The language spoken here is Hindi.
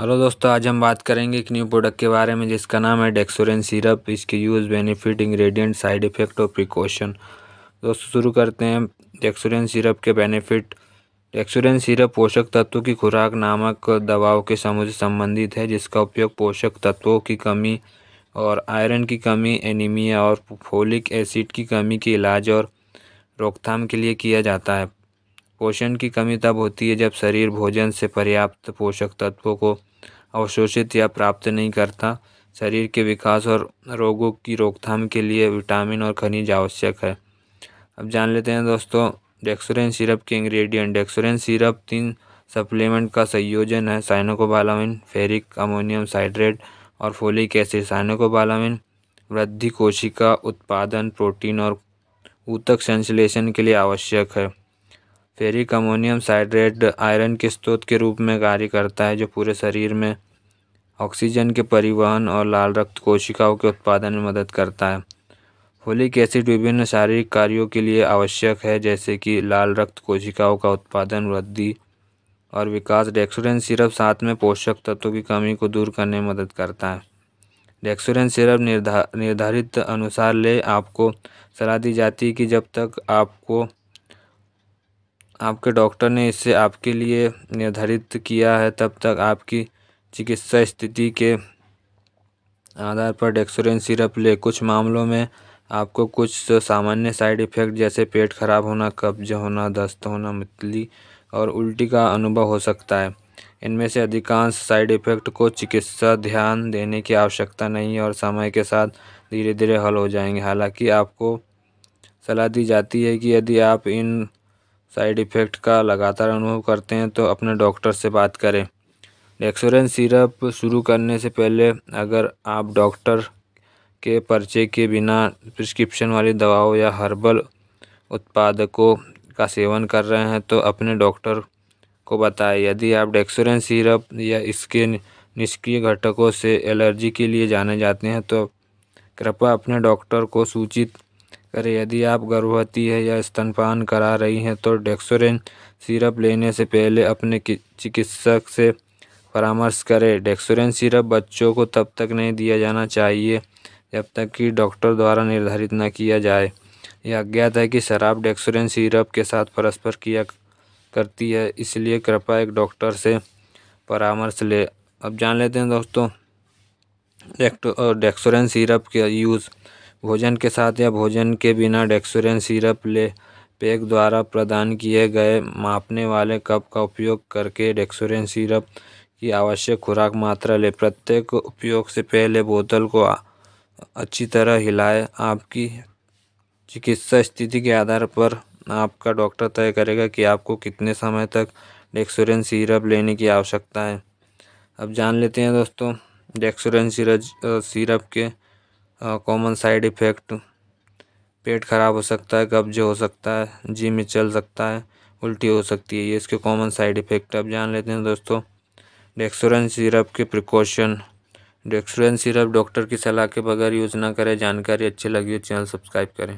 हेलो दोस्तों आज हम बात करेंगे एक न्यू प्रोडक्ट के बारे में जिसका नाम है डेक्सोरेन सिरप इसके use benefit ingredient side effect और प्रिकॉशन दोस्तों शुरू करते हैं डेक्सोरेन सिरप के बेनिफिट डेक्सोरेन सिरप पोषक तत्वों की खुराक नामक दवाओं के समूह से संबंधित है जिसका उपयोग पोषक तत्वों की कमी और आयरन की कमी एनीमिया और फोलिक एसिड की कमी के इलाज और रोकथाम के लिए किया जाता है पोषण की कमी तब होती है जब शरीर भोजन से पर्याप्त पोषक तत्वों को अवशोषित या प्राप्त नहीं करता शरीर के विकास और रोगों की रोकथाम के लिए विटामिन और खनिज आवश्यक है अब जान लेते हैं दोस्तों डेक्सोरेन सिरप के इंग्रेडिएंट डेक्सोरेन सिरप तीन सप्लीमेंट का संयोजन है साइनोकोबालामिन फेरिक अमोनियम साइड्रेट और फोलिक एसिड साइनोकोबालामिन वृद्धि कोशिका उत्पादन प्रोटीन और ऊतक संश्लेषण के लिए आवश्यक है फेरिक अमोनियम साइड्रेट आयरन के स्रोत के रूप में कार्य करता है जो पूरे शरीर में ऑक्सीजन के परिवहन और लाल रक्त कोशिकाओं के उत्पादन में मदद करता है फोलिक एसिड विभिन्न शारीरिक कार्यों के लिए आवश्यक है जैसे कि लाल रक्त कोशिकाओं का उत्पादन वृद्धि और विकास डेक्सोरेन सिरप साथ में पोषक तत्वों की कमी को दूर करने में मदद करता है डेक्सोरेन सिरप निर्धा निर्धारित अनुसार ले आपको सलाह दी जाती है कि जब तक आपको आपके डॉक्टर ने इसे आपके लिए निर्धारित किया है तब तक आपकी चिकित्सा स्थिति के आधार पर डेक्सोरेन सिरप ले कुछ मामलों में आपको कुछ सामान्य साइड इफ़ेक्ट जैसे पेट खराब होना कब्ज होना दस्त होना मतली और उल्टी का अनुभव हो सकता है इनमें से अधिकांश साइड इफ़ेक्ट को चिकित्सा ध्यान देने की आवश्यकता नहीं है और समय के साथ धीरे धीरे हल हो जाएंगे हालांकि आपको सलाह दी जाती है कि यदि आप इन साइड इफ़ेक्ट का लगातार अनुभव करते हैं तो अपने डॉक्टर से बात करें डेक्सोरेंस सिरप शुरू करने से पहले अगर आप डॉक्टर के पर्चे के बिना प्रिस्क्रिप्शन वाली दवाओं या हर्बल उत्पादकों का सेवन कर रहे हैं तो अपने डॉक्टर को बताएं यदि आप डेक्सोरेंस सिरप या इसके निष्क्रिय घटकों से एलर्जी के लिए जाने जाते हैं तो कृपया अपने डॉक्टर को सूचित करें यदि आप गर्भवती हैं या स्तनपान करा रही हैं तो डेक्सोरेन सिरप लेने से पहले अपने चिकित्सक से परामर्श करें डेक्सोरेन सिरप बच्चों को तब तक नहीं दिया जाना चाहिए जब तक कि डॉक्टर द्वारा निर्धारित न किया जाए यह अज्ञात है कि शराब डेक्सोरेन सिरप के साथ परस्पर किया करती है इसलिए कृपया एक डॉक्टर से परामर्श ले अब जान लेते हैं दोस्तों डेक्सोरेन सिरप का यूज़ भोजन के साथ या भोजन के बिना डेक्सोरेन सिरप ले पैक द्वारा प्रदान किए गए मापने वाले कप का उपयोग करके डेक्सोरेन सिरप की आवश्यक खुराक मात्रा ले प्रत्येक उपयोग से पहले बोतल को अच्छी तरह हिलाए आपकी चिकित्सा स्थिति के आधार पर आपका डॉक्टर तय करेगा कि आपको कितने समय तक डेक्सोरेन सिरप लेने की आवश्यकता है अब जान लेते हैं दोस्तों डेक्सोरेन सिरज सिरप के कॉमन साइड इफ़ेक्ट पेट ख़राब हो सकता है कब्ज हो सकता है जी में चल सकता है उल्टी हो सकती है ये इसके कॉमन साइड इफ़ेक्ट अब जान लेते हैं दोस्तों डेक्सोरेंस सिरप के प्रिकॉशन डेक्सोरेंस सिरप डॉक्टर की सलाह के बगैर यूज़ ना करें जानकारी अच्छी लगी हो चैनल सब्सक्राइब करें